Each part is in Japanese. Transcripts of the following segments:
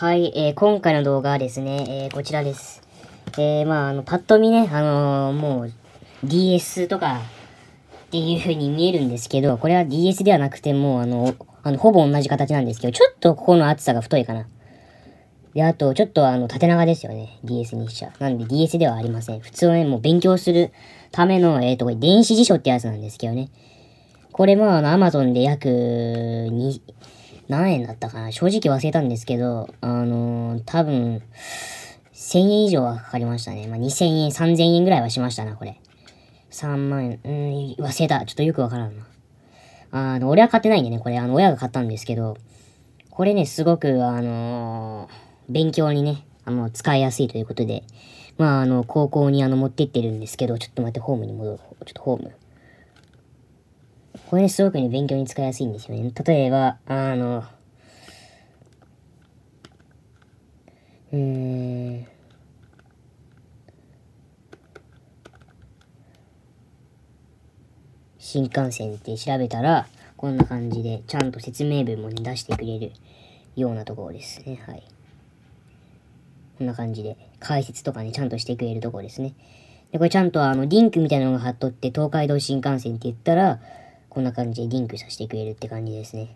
はい、えー、今回の動画はですね、えー、こちらです。えー、まあ、あの、パッと見ね、あのー、もう、DS とか、っていう風に見えるんですけど、これは DS ではなくて、もう、あの、あの、ほぼ同じ形なんですけど、ちょっとここの厚さが太いかな。で、あと、ちょっとあの、縦長ですよね。DS にしちゃ。う。なんで DS ではありません。普通はね、もう勉強するための、えっ、と、電子辞書ってやつなんですけどね。これもあの、Amazon で約2、何円だったかな正直忘れたんですけど、あのー、多分、1000円以上はかかりましたね。まあ、2000円、3000円ぐらいはしましたな、これ。3万円、うん、忘れた。ちょっとよくわからんな。あの、俺は買ってないんでね、これ、あの、親が買ったんですけど、これね、すごく、あのー、勉強にね、あの、使いやすいということで、まあ、あの、高校にあの、持ってってるんですけど、ちょっと待って、ホームに戻ろう。ちょっとホーム。これすごくね、勉強に使いやすいんですよね。例えば、あの、うーん、新幹線って調べたら、こんな感じで、ちゃんと説明文も、出してくれるようなところですね。はい。こんな感じで、解説とかね、ちゃんとしてくれるところですね。で、これちゃんとあの、リンクみたいなのが貼っとって、東海道新幹線って言ったら、こんな感じでリンクさせてくれるって感じですね。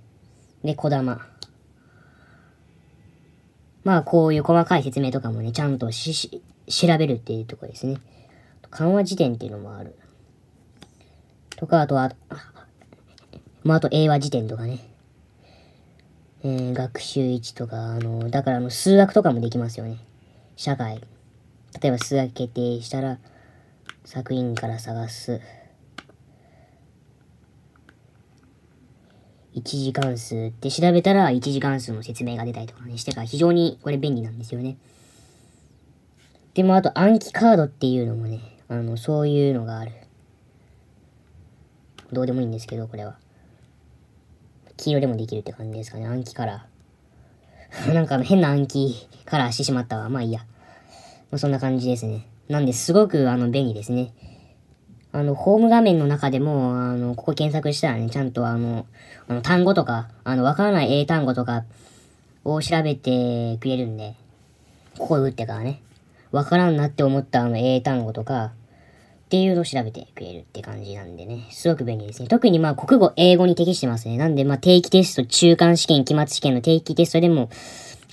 で、小玉。まあ、こういう細かい説明とかもね、ちゃんとし、調べるっていうとこですね。緩和辞典っていうのもある。とか、あとは、まあ、あと、英和辞典とかね。えー、学習置とか、あの、だから、あの、数学とかもできますよね。社会。例えば、数学決定したら、作品から探す。一次関数って調べたら一次関数の説明が出たりとかね、してから非常にこれ便利なんですよね。でもあと暗記カードっていうのもね、あの、そういうのがある。どうでもいいんですけど、これは。黄色でもできるって感じですかね。暗記カラー。なんか変な暗記カラーしてしまったわ。まあいいや。まあ、そんな感じですね。なんですごくあの便利ですね。あの、ホーム画面の中でも、あの、ここ検索したらね、ちゃんとあの、あの、単語とか、あの、わからない英単語とかを調べてくれるんで、ここ打ってからね、わからんなって思ったあの、英単語とか、っていうのを調べてくれるって感じなんでね、すごく便利ですね。特にまあ、国語、英語に適してますね。なんでまあ、定期テスト、中間試験、期末試験の定期テストでも、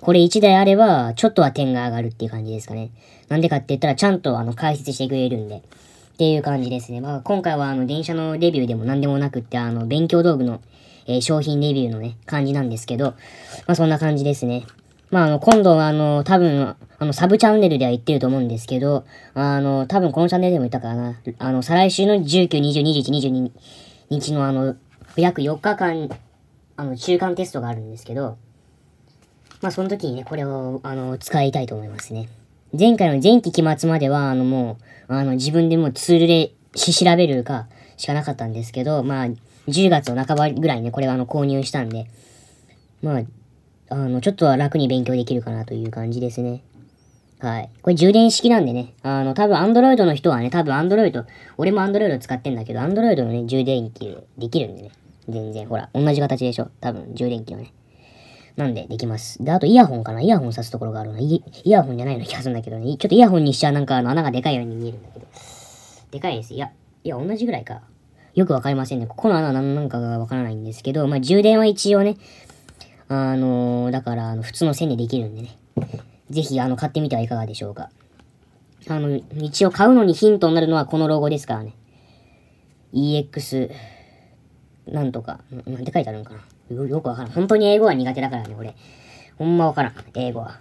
これ1台あれば、ちょっとは点が上がるっていう感じですかね。なんでかって言ったら、ちゃんとあの、解説してくれるんで、っていう感じですね。まあ、今回はあの電車のレビューでも何でもなくって、あの、勉強道具の、えー、商品レビューのね、感じなんですけど、まあそんな感じですね。まあ、あの、今度は、あの、多分、あの、サブチャンネルでは言ってると思うんですけど、あの、多分このチャンネルでも言ったからな、あの、再来週の19、20、21、22日のあの、約4日間、あの、中間テストがあるんですけど、まあ、その時にね、これを、あの、使いたいと思いますね。前回の前期期末までは、あのもう、あの自分でもツールでし調べるかしかなかったんですけど、まあ、10月の半ばぐらいね、これはあの購入したんで、まあ、あの、ちょっとは楽に勉強できるかなという感じですね。はい。これ充電式なんでね、あの、多分 Android の人はね、多分 Android、俺も Android 使ってんだけど、Android のね、充電器できるんでね。全然、ほら、同じ形でしょ多分、充電器のね。なんでできます。で、あとイヤホンかなイヤホン刺すところがあるな。イヤホンじゃないような気がするんだけどね。ちょっとイヤホンにしちゃなんかあの穴がでかいように見えるんだけど。でかいです。いや、いや、同じぐらいか。よくわかりませんね。ここの穴は何なんかがわからないんですけど、まあ、充電は一応ね、あのー、だから、あの、普通の線でできるんでね。ぜひ、あの、買ってみてはいかがでしょうか。あの、一応買うのにヒントになるのはこのロゴですからね。EX なんとか、なんて書いてあるんかな。よ、よくわからん。本当に英語は苦手だからね、俺。ほんまわからん、英語は。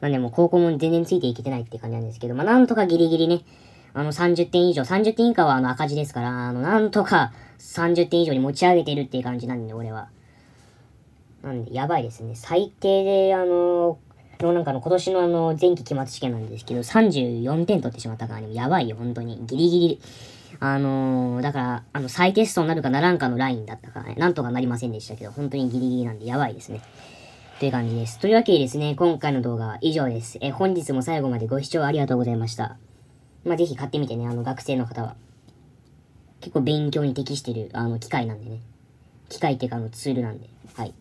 なんでもう高校も全然ついていけてないって感じなんですけど、まあなんとかギリギリね、あの30点以上、30点以下はあの赤字ですから、あのなんとか30点以上に持ち上げてるっていう感じなんで、俺は。なんで、やばいですね。最低で、あののなんかの今年のあの前期期末試験なんですけど、34点取ってしまったからね、やばいよ、本当に。ギリギリ。あのー、だから、あの、再テストになるかならんかのラインだったからね、なんとかなりませんでしたけど、本当にギリギリなんでやばいですね。という感じです。というわけでですね、今回の動画は以上です。え、本日も最後までご視聴ありがとうございました。まあ、ぜひ買ってみてね、あの、学生の方は。結構勉強に適してる、あの、機械なんでね。機械っていうか、あの、ツールなんで。はい。